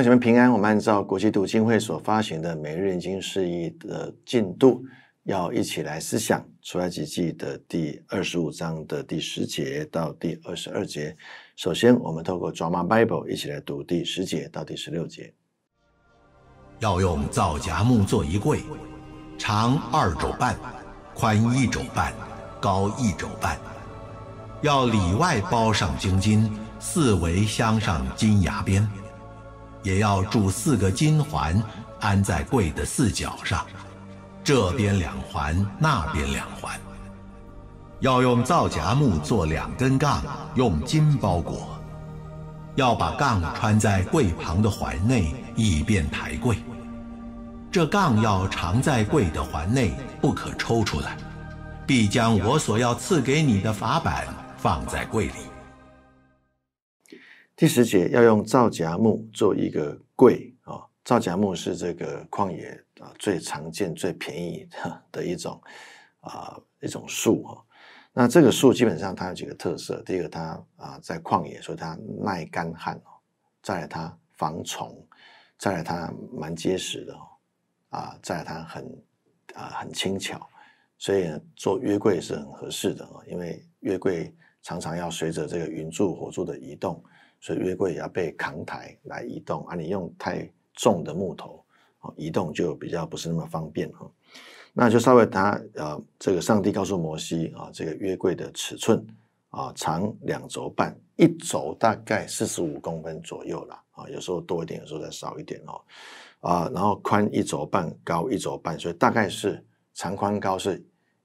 同学们平安，我们按照国际读经会所发行的每日读经释义的进度，要一起来思想《出埃及记》的第二十五章的第十节到第二十二节。首先，我们透过《Drama Bible》一起来读第十节到第十六节。要用皂荚木做一柜，长二肘半，宽一肘半，高一肘半。要里外包上精金，四围镶上金牙边。也要铸四个金环，安在柜的四角上，这边两环，那边两环。要用皂荚木做两根杠，用金包裹，要把杠穿在柜旁的环内，以便抬柜。这杠要常在柜的环内，不可抽出来。必将我所要赐给你的法板放在柜里。第十节要用皂荚木做一个柜啊，皂荚木是这个旷野啊最常见、最便宜的一种啊一种树啊。那这个树基本上它有几个特色：，第一个，它啊在旷野，所以它耐干旱；，再来，它防虫；，再来，它蛮结实的哦；，啊，再来，它很啊很轻巧，所以做约柜是很合适的啊。因为约柜常常要随着这个云柱火柱的移动。所以约柜也要被扛抬来移动啊！你用太重的木头，哦，移动就比较不是那么方便哈。那就稍微他呃，这个上帝告诉摩西啊，这个约柜的尺寸啊，长两轴半，一轴大概四十五公分左右啦，啊，有时候多一点，有时候再少一点哦。啊，然后宽一轴半，高一轴半，所以大概是长宽高是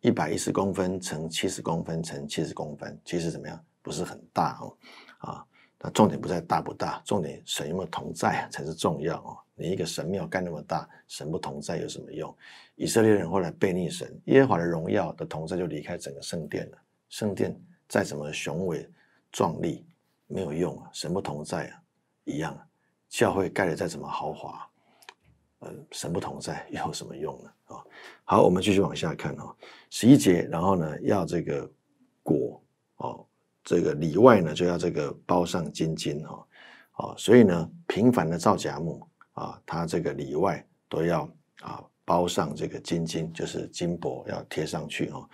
一百一十公分乘七十公分乘七十公分，其实怎么样，不是很大哦，啊。那重点不在大不大，重点神有没有同在才是重要哦。你一个神庙盖那么大，神不同在有什么用？以色列人后来背逆神，耶和华的荣耀的同在就离开整个圣殿了。圣殿再怎么雄伟壮丽没有用啊，神不同在啊，一样。教会盖的再怎么豪华，呃，神不同在有什么用呢？啊，好，我们继续往下看哈，十一节，然后呢要这个果哦。这个里外呢就要这个包上金金哦，哦，所以呢，平凡的造假墓啊，它这个里外都要啊包上这个金金，就是金箔要贴上去哦。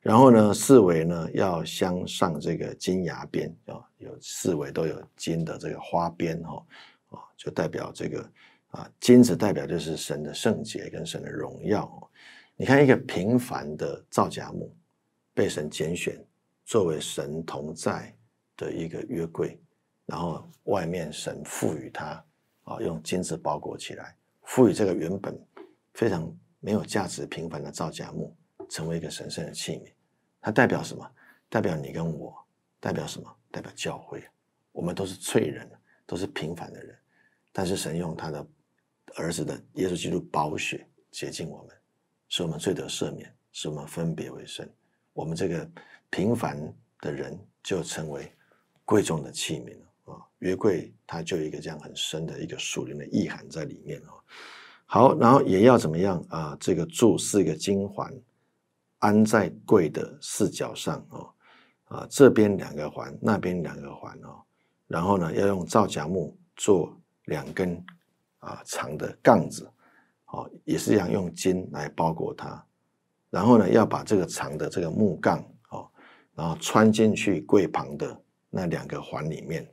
然后呢，四围呢要镶上这个金牙边啊，有四围都有金的这个花边哦，啊，就代表这个啊金子代表就是神的圣洁跟神的荣耀。你看一个平凡的造假墓被神拣选。作为神同在的一个约柜，然后外面神赋予他啊，用金子包裹起来，赋予这个原本非常没有价值、平凡的造假木，成为一个神圣的器皿。它代表什么？代表你跟我？代表什么？代表教会？我们都是罪人，都是平凡的人，但是神用他的儿子的耶稣基督宝血洁净我们，使我们罪得赦免，使我们分别为圣。我们这个。平凡的人就成为贵重的器皿了啊！约柜它就有一个这样很深的一个属灵的意涵在里面哦。好，然后也要怎么样啊？这个柱是一个金环，安在柜的四角上哦，啊，这边两个环，那边两个环哦。然后呢，要用皂荚木做两根啊长的杠子，哦，也是一样用金来包裹它。然后呢，要把这个长的这个木杠。然后穿进去柜旁的那两个环里面，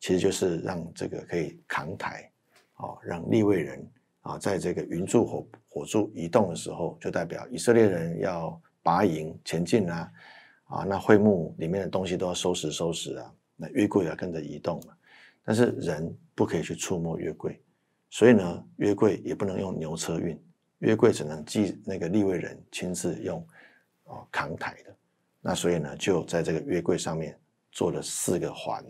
其实就是让这个可以扛抬，哦，让立位人啊，在这个云柱火火柱移动的时候，就代表以色列人要拔营前进啦，啊，那会幕里面的东西都要收拾收拾啊，那约柜要跟着移动嘛，但是人不可以去触摸约柜，所以呢，约柜也不能用牛车运，约柜只能记那个立位人亲自用，哦扛抬的。那所以呢，就在这个月柜上面做了四个环，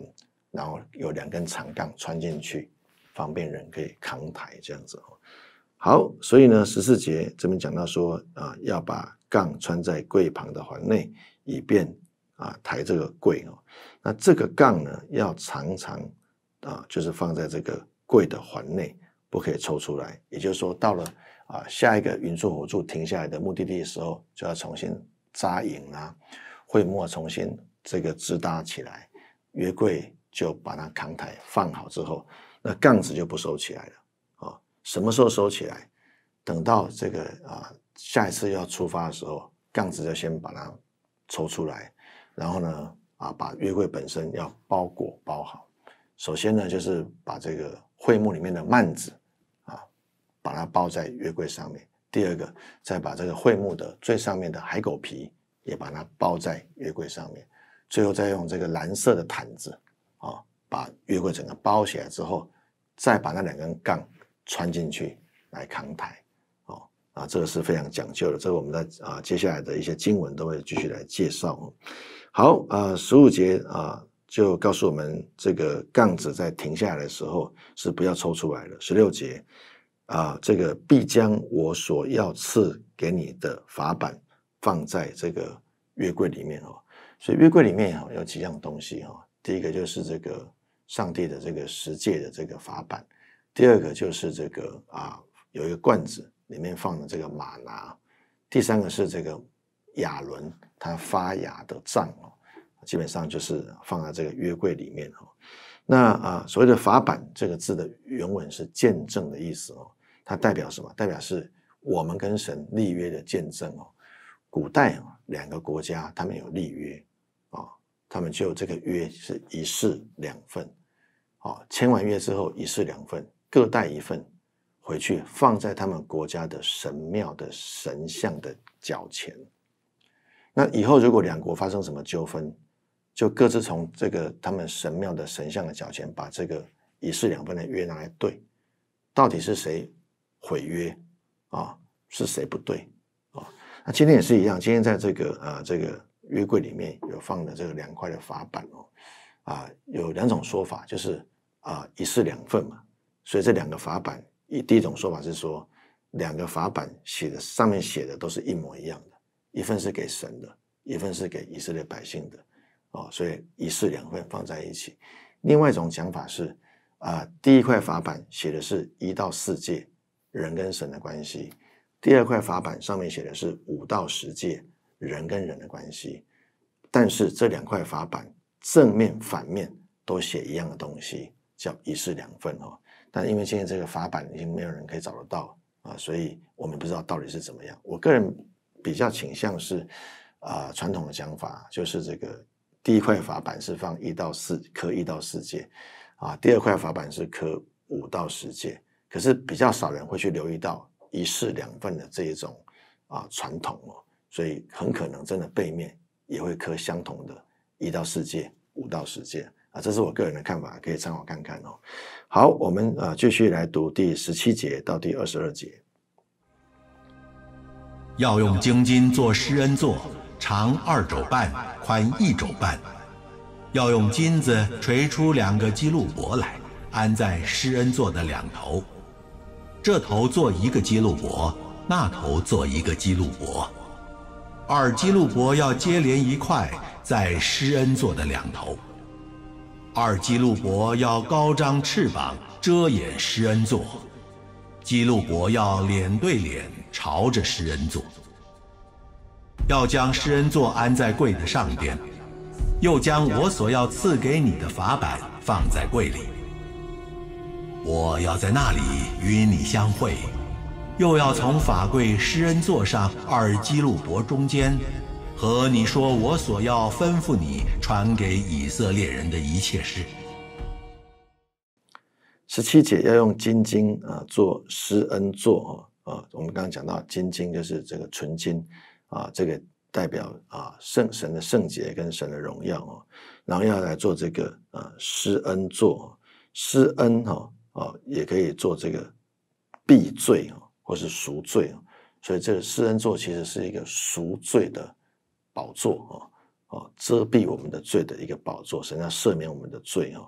然后有两根长杠穿进去，方便人可以扛抬这样子哦。好，所以呢十四节这边讲到说啊，要把杠穿在柜旁的环内，以便啊抬这个柜哦。那这个杠呢要常常啊，就是放在这个柜的环内，不可以抽出来。也就是说，到了啊下一个云柱火柱停下来的目的地的时候，就要重新。扎营啊，会墨重新这个支搭起来，月柜就把它扛抬放好之后，那杠子就不收起来了啊。什么时候收起来？等到这个啊下一次要出发的时候，杠子就先把它抽出来，然后呢啊把月柜本身要包裹包好。首先呢就是把这个桧木里面的幔子啊，把它包在月柜上面。第二个，再把这个桧木的最上面的海狗皮也把它包在月桂上面，最后再用这个蓝色的毯子啊，把月桂整个包起来之后，再把那两根杠穿进去来扛抬哦啊，这个是非常讲究的，这个我们在啊接下来的一些经文都会继续来介绍。好，呃，十五节啊，就告诉我们这个杠子在停下来的时候是不要抽出来的。十六节。啊，这个必将我所要赐给你的法板放在这个约柜里面哦。所以约柜里面哦有几样东西哦。第一个就是这个上帝的这个十诫的这个法板，第二个就是这个啊有一个罐子里面放的这个玛拿，第三个是这个亚伦他发芽的杖哦。基本上就是放在这个约柜里面哦。那啊所谓的法版这个字的原文是见证的意思哦。它代表什么？代表是我们跟神立约的见证哦。古代啊，两个国家他们有立约啊，他们就这个约是一式两份，哦，签完约之后一式两份，各带一份回去，放在他们国家的神庙的神像的脚前。那以后如果两国发生什么纠纷，就各自从这个他们神庙的神像的脚前，把这个一式两份的约拿来对，到底是谁？毁约啊，是谁不对啊？那今天也是一样，今天在这个啊这个约柜里面有放的这个两块的法板哦，啊有两种说法，就是啊一式两份嘛，所以这两个法板一第一种说法是说两个法板写的上面写的都是一模一样的，一份是给神的，一份是给以色列百姓的哦，所以一式两份放在一起。另外一种讲法是啊第一块法板写的是一到四诫。人跟神的关系，第二块法板上面写的是五到十戒，人跟人的关系。但是这两块法板正面反面都写一样的东西，叫一式两份哦。但因为现在这个法板已经没有人可以找得到啊，所以我们不知道到底是怎么样。我个人比较倾向是，啊传统的讲法就是这个第一块法板是放一到四颗一到四戒，啊第二块法板是科五到十戒。可是比较少人会去留意到一式两份的这一种啊传统哦，所以很可能真的背面也会刻相同的，一到四界、五到十界啊，这是我个人的看法，可以参考看看哦。好，我们啊继续来读第十七节到第二十二节，要用精金做施恩座，长二肘半，宽一肘半，要用金子锤出两个基路伯来，安在施恩座的两头。这头做一个基路伯，那头做一个基路伯，二基路伯要接连一块在施恩座的两头，二基路伯要高张翅膀遮掩施恩座，基路伯要脸对脸朝着施恩座，要将施恩座安在柜的上边，又将我所要赐给你的法板放在柜里。我要在那里与你相会，又要从法柜施恩座上二基路伯中间，和你说我所要吩咐你传给以色列人的一切事。十七节要用金金啊做施恩座啊啊，我们刚刚讲到金金就是这个纯金啊，这个代表啊圣神的圣洁跟神的荣耀哦，然后要来做这个啊施恩座施恩哈。啊，也可以做这个避罪啊，或是赎罪啊，所以这个施恩座其实是一个赎罪的宝座啊，啊，遮蔽我们的罪的一个宝座，际要赦免我们的罪啊。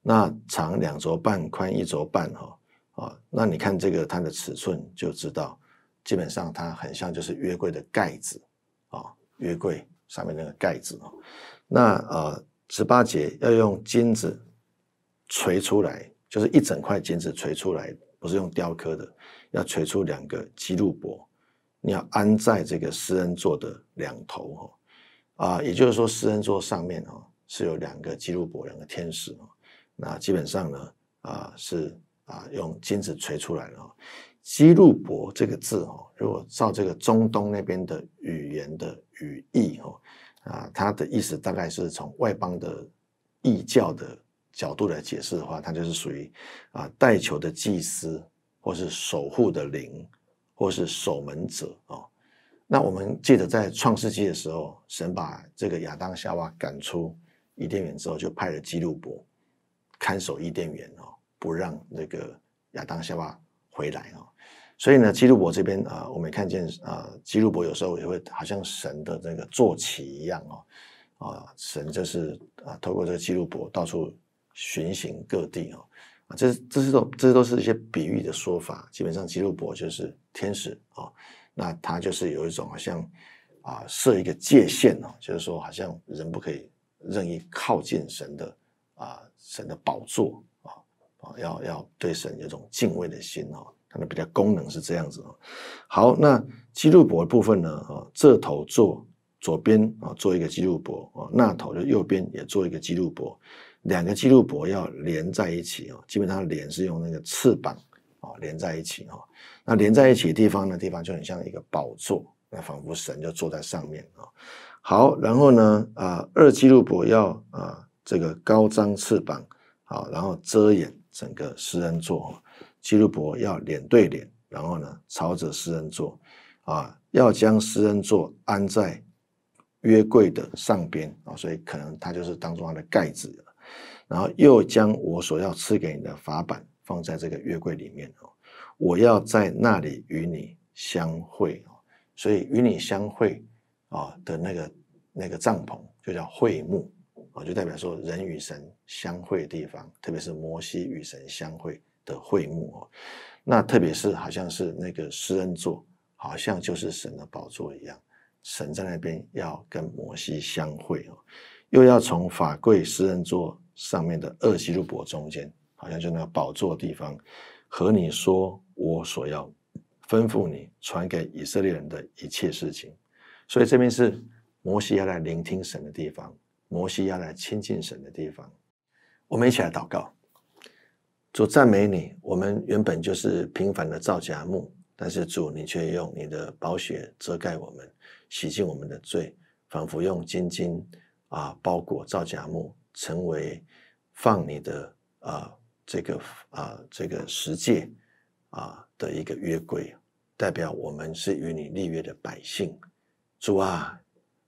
那长两轴半，宽一轴半哈啊，那你看这个它的尺寸就知道，基本上它很像就是约柜的盖子啊，约柜上面那个盖子啊。那呃，十八节要用金子锤出来。就是一整块金子锤出来，不是用雕刻的，要锤出两个基路伯，你要安在这个施恩座的两头哦，啊，也就是说施恩座上面哦是有两个基路伯，两个天使哦，那基本上呢啊是啊用金子锤出来的哦。基路伯这个字哦，如果照这个中东那边的语言的语义哦，啊，它的意思大概是从外邦的异教的。角度来解释的话，它就是属于啊带球的祭司，或是守护的灵，或是守门者啊。那我们记得在创世纪的时候，神把这个亚当夏娃赶出伊甸园之后，就派了基路伯看守伊甸园哦，不让那个亚当夏娃回来哦。所以呢，基路伯这边啊，我们看见啊，基路伯有时候也会好像神的那个坐骑一样哦，啊，神就是啊透过这个基路伯到处。巡行各地啊，啊，这这是都，这些都是一些比喻的说法。基本上，基路伯就是天使啊，那他就是有一种好像啊，设一个界限哦，就是说好像人不可以任意靠近神的啊，神的宝座啊，啊，要要对神有种敬畏的心哦。它的比较功能是这样子哦。好，那基路伯部分呢，啊，这头做左边啊，做一个基路伯啊，那头就右边也做一个基路伯。两个基路伯要连在一起哦，基本上连是用那个翅膀哦连在一起哦。那连在一起的地方呢，地方就很像一个宝座，那仿佛神就坐在上面啊。好，然后呢啊，二基路伯要啊这个高张翅膀啊，然后遮掩整个诗人座。基路伯要脸对脸，然后呢朝着诗人座啊，要将诗人座安在约柜的上边啊，所以可能它就是当中它的盖子。然后又将我所要赐给你的法板放在这个月柜里面哦，我要在那里与你相会哦，所以与你相会啊的那个那个帐篷就叫会幕啊，就代表说人与神相会的地方，特别是摩西与神相会的会幕哦，那特别是好像是那个施恩座，好像就是神的宝座一样，神在那边要跟摩西相会哦，又要从法柜施恩座。上面的二西录伯中间，好像就那宝座地方，和你说我所要吩咐你传给以色列人的一切事情。所以这边是摩西要来聆听神的地方，摩西要来亲近神的地方。我们一起来祷告，主赞美你，我们原本就是平凡的皂荚木，但是主你却用你的宝血遮盖我们，洗净我们的罪，仿佛用金金啊包裹皂荚木。成为放你的啊，这个啊，这个十诫啊的一个约规，代表我们是与你立约的百姓。主啊，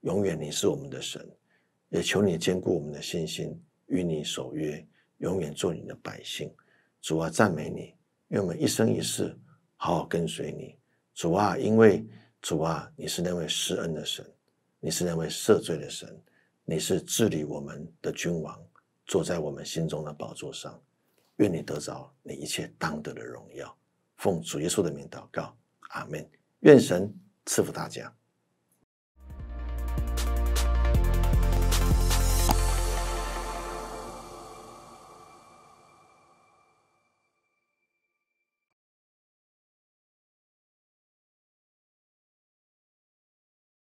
永远你是我们的神，也求你坚固我们的信心，与你守约，永远做你的百姓。主啊，赞美你，愿我们一生一世好好跟随你。主啊，因为主啊，你是那位施恩的神，你是那位赦罪的神。你是治理我们的君王，坐在我们心中的宝座上。愿你得着你一切当得的荣耀。奉主耶稣的名祷告，阿门。愿神赐福大家。